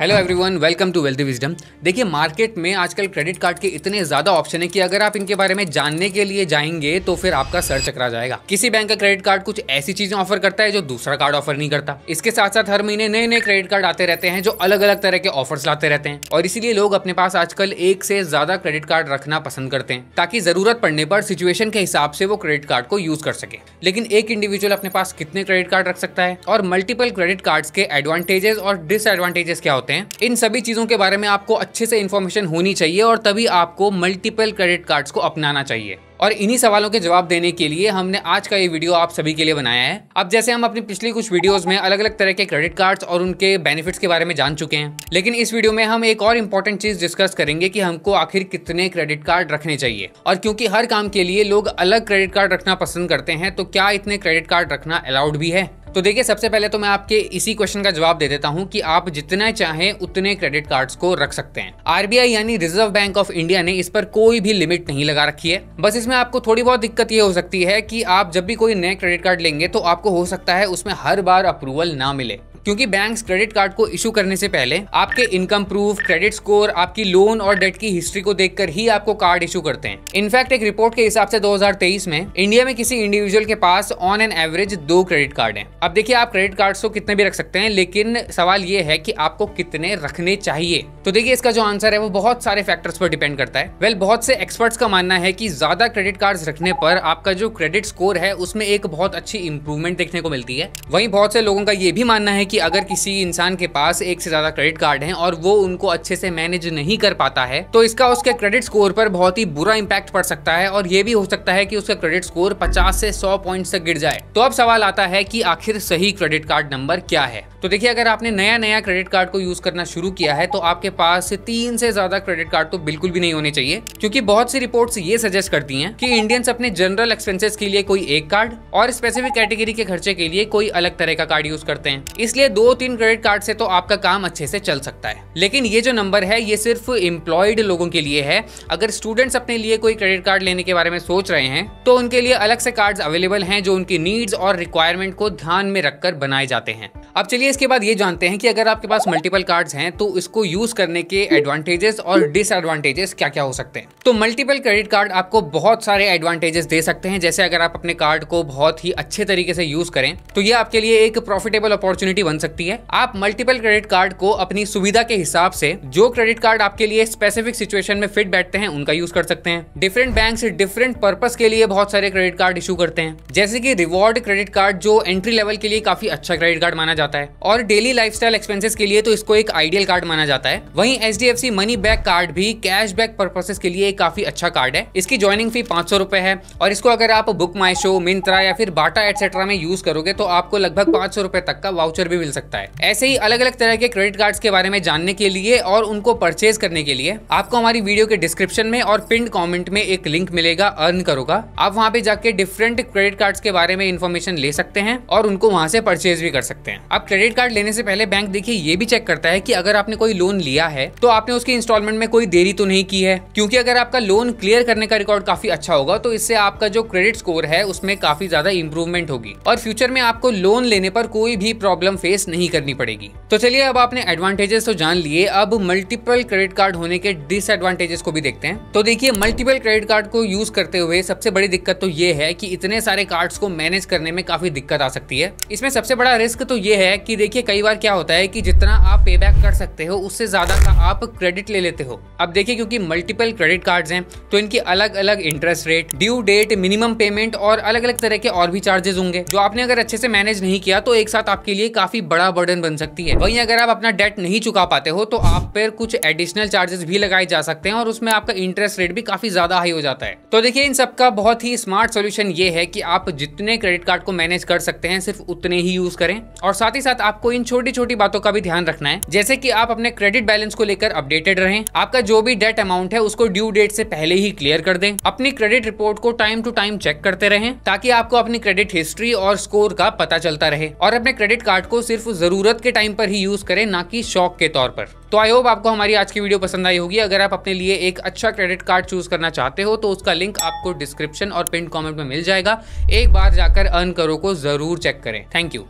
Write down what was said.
hello everyone welcome to wealth wisdom देखिए market में आजकल क्रेडिट कार्ड के इतने ज़्यादा ऑप्शन है कि अगर आप इनके बारे में जानने के लिए जाएंगे तो फिर आपका सर चकरा जाएगा किसी बैंक का क्रेडिट कार्ड कुछ ऐसी चीज़ें ऑफर करता है जो दूसरा कार्ड ऑफर नहीं करता इसके साथ साथ हर महीने नए नए क्रेडिट कार्ड आते रहते हैं जो अलग अलग तरह के ऑफर्स लाते रहते हैं और इसीलिए लोग अपने पास आजकल एक से ज़्यादा क्रेडिट कार्ड रखना पसंद करते हैं ताकि ज़रूरत पड़ने पर सिचुएशन के हिसाब से वो क्रेडिट कार्ड को यूज़ कर सके लेकिन एक इंडिविजुअल अपने पास कितने क्रेडिट कार्ड रख सकता है और मल्टीपल क्रेडिट कार्ड के एडवांटेजेस और डिसएडवांटेजेस क्या होते हैं जाते हैं इन सभी चीजों के बारे में आपको अच्छे से इन्फॉर्मेशन होनी चाहिए और तभी आपको मल्टीपल क्रेडिट कार्ड को अपनाना चाहिए और इन्हीं सवालों के जवाब देने के लिए हमने आज का ये वीडियो आप सभी के लिए बनाया है अब जैसे हम अपनी पिछली कुछ वीडियोस में अलग अलग तरह के क्रेडिट कार्ड्स और उनके बेनिफिट्स के बारे में जान चुके हैं लेकिन इस वीडियो में हम एक और इम्पोर्टेंट चीज डिस्कस करेंगे कि हमको आखिर कितने क्रेडिट कार्ड रखने चाहिए और क्योंकि हर काम के लिए लोग अलग क्रेडिट कार्ड रखना पसंद करते हैं तो क्या इतने क्रेडिट कार्ड रखना अलाउड भी है तो देखिए सबसे पहले तो मैं आपके इसी क्वेश्चन का जवाब दे देता हूँ कि आप जितना चाहें उतने क्रेडिट कार्ड्स को रख सकते हैं आरबीआई यानी रिजर्व बैंक ऑफ इंडिया ने इस पर कोई भी लिमिट नहीं लगा रखी है बस इसमें आपको थोड़ी बहुत दिक्कत ये हो सकती है कि आप जब भी कोई नए क्रेडिट कार्ड लेंगे तो आपको हो सकता है उसमें हर बार अप्रूवल ना मिले क्योंकि बैंक्स क्रेडिट कार्ड को इशू करने से पहले आपके इनकम प्रूफ क्रेडिट स्कोर आपकी लोन और डेट की हिस्ट्री को देखकर ही आपको कार्ड इशू करते हैं इनफैक्ट एक रिपोर्ट के हिसाब से 2023 में इंडिया में किसी इंडिविजुअल के पास ऑन एन एवरेज दो क्रेडिट कार्ड है अब देखिए आप क्रेडिट कार्ड को कितने भी रख सकते हैं लेकिन सवाल ये है की आपको कितने रखने चाहिए तो देखिए इसका जो आंसर है वो बहुत सारे फैक्टर्स पर डिपेंड करता है वेल well, बहुत से एक्सपर्ट्स का मानना है कि ज्यादा क्रेडिट कार्ड्स रखने पर आपका जो क्रेडिट स्कोर है उसमें एक बहुत अच्छी इंप्रूवमेंट देखने को मिलती है वहीं बहुत से लोगों का ये भी मानना है कि अगर किसी इंसान के पास एक से ज्यादा क्रेडिट कार्ड है और वो उनको अच्छे से मैनेज नहीं कर पाता है तो इसका उसके क्रेडिट स्कोर पर बहुत ही बुरा इम्पैक्ट पड़ सकता है और ये भी हो सकता है कि उसका क्रेडिट स्कोर पचास से सौ पॉइंट तक गिर जाए तो अब सवाल आता है कि आखिर सही क्रेडिट कार्ड नंबर क्या है तो देखिए अगर आपने नया नया क्रेडिट कार्ड को यूज करना शुरू किया है तो आपके पास तीन से ज्यादा क्रेडिट कार्ड तो बिल्कुल भी नहीं होने चाहिए क्योंकि बहुत सी रिपोर्ट्स ये सजेस्ट करती हैं कि इंडियंस अपने जनरल एक्सपेंसेस के लिए कोई एक कार्ड और स्पेसिफिक कैटेगरी के खर्चे के लिए कोई अलग तरह का कार्ड यूज करते हैं इसलिए इसलिए दो तीन क्रेडिट कार्ड से तो आपका काम अच्छे से चल सकता है लेकिन ये जो नंबर है ये सिर्फ एम्प्लॉयड लोगों के लिए है अगर स्टूडेंट्स अपने लिए कोई क्रेडिट कार्ड लेने के बारे में सोच रहे हैं तो उनके लिए अलग से कार्ड अवेलेबल है जो उनकी नीड्स और रिक्वायरमेंट को ध्यान में रखकर बनाए जाते हैं अब चलिए इसके बाद ये जानते हैं कि अगर आपके पास मल्टीपल कार्ड्स हैं तो इसको यूज करने के एडवांटेजेस और डिसएडवांटेजेस क्या क्या हो सकते हैं तो मल्टीपल क्रेडिट कार्ड आपको बहुत सारे एडवांटेजेस दे सकते हैं जैसे अगर आप अपने कार्ड को बहुत ही अच्छे तरीके से यूज करें तो ये आपके लिए एक प्रॉफिटेबल अपॉर्चुनिटी बन सकती है आप मल्टीपल क्रेडिट कार्ड को अपनी सुविधा के हिसाब से जो क्रेडिट कार्ड आपके लिए स्पेसिफिक सिचुएशन में फिट बैठते हैं उनका यूज कर सकते हैं डिफरेंट बैंक डिफरेंट पर्पज के लिए बहुत सारे क्रेडिट कार्ड इशू करते हैं जैसे की रिवॉर्ड क्रेडिट कार्ड जो एंट्री लेवल के लिए काफी अच्छा क्रेडिट कार्ड माना जाता है और डेली लाइफ एक्सपेंसेस के लिए तो इसको एक आइडियल कार्ड माना जाता है वही एच मनी बैक कार्ड भी कैश बैक पर्पसेस के लिए काफी अच्छा कार्ड है इसकी ज्वाइनिंग फी पांच सौ है और इसको अगर आप बुक माई शो मिंत्रा या फिर बाटा एटसेट्रा में यूज करोगे तो आपको लगभग पांच सौ तक का वाउचर भी मिल सकता है ऐसे ही अलग अलग तरह के क्रेडिट कार्ड के बारे में जानने के लिए और उनको परचेज करने के लिए आपको हमारी वीडियो के डिस्क्रिप्शन में और पिंड कॉमेंट में एक लिंक मिलेगा अर्न करो का आप वहाँ पे जाके डिफरेंट क्रेडिट कार्ड के बारे में इन्फॉर्मेशन ले सकते हैं और उनको वहाँ से परचेज भी कर सकते हैं आप क्रेडिट कार्ड लेने से पहले बैंक देखिए ये भी चेक करता है की अगर आपने कोई लोन लिया है तो आपने उसकी इंस्टॉलमेंट में कोई देरी तो नहीं की है क्योंकि अगर आपका लोन क्लियर करने का रिकॉर्ड काफी अच्छा होगा तो इससे आपका जो क्रेडिट स्कोर है उसमें काफी ज्यादा इंप्रूवमेंट होगी और फ्यूचर में आपको लोन लेने पर कोई भी प्रॉब्लम फेस फेस नहीं करनी पड़ेगी तो चलिए अब आपने एडवांटेजेस तो जान लिए अब मल्टीपल क्रेडिट कार्ड होने के डिसएडवांटेजेस को भी देखते हैं तो देखिए मल्टीपल क्रेडिट कार्ड को यूज करते हुए सबसे बड़ी दिक्कत तो ये है कि इतने सारे कार्ड्स को मैनेज करने में काफी दिक्कत आ सकती है इसमें सबसे बड़ा रिस्क तो ये है कि देखिए कई बार क्या होता है कि जितना आप पे बैक कर सकते हो उससे ज्यादा का आप क्रेडिट ले लेते हो अब देखिए क्योंकि मल्टीपल क्रेडिट कार्ड है तो इनकी अलग अलग interest rate due date minimum payment और अलग अलग तरह के और भी चार्जेस होंगे जो आपने अगर अच्छे से मैनेज नहीं किया तो एक साथ आपके लिए काफी काफी बड़ा बर्डन बन सकती है वहीं अगर आप अपना डेट नहीं चुका पाते हो तो आप पर कुछ एडिशनल चार्जेस भी लगाए जा सकते हैं और उसमें आपका इंटरेस्ट रेट भी काफी ज्यादा हाई हो जाता है तो देखिए इन सबका बहुत ही स्मार्ट सोल्यूशन ये है कि आप जितने क्रेडिट कार्ड को मैनेज कर सकते हैं सिर्फ उतने ही यूज करें और साथ ही साथ आपको इन छोटी छोटी बातों का भी ध्यान रखना है जैसे की आप अपने क्रेडिट बैलेंस को लेकर अपडेटेड रहे आपका जो भी डेट अमाउंट है उसको ड्यू डेट से पहले ही क्लियर कर दें अपनी क्रेडिट रिपोर्ट को टाइम टू टाइम चेक करते रहे ताकि आपको अपनी क्रेडिट हिस्ट्री और स्कोर का पता चलता रहे और अपने क्रेडिट कार्ड को सिर्फ ज़रूरत के टाइम पर ही यूज़ करें ना कि शौक के तौर पर तो आई होप आपको हमारी आज की वीडियो पसंद आई होगी अगर आप अपने लिए एक अच्छा क्रेडिट कार्ड चूज करना चाहते हो तो उसका लिंक आपको डिस्क्रिप्शन और पिन कॉमेंट में मिल जाएगा एक बार जाकर अर्न करो को जरूर चेक करें थैंक यू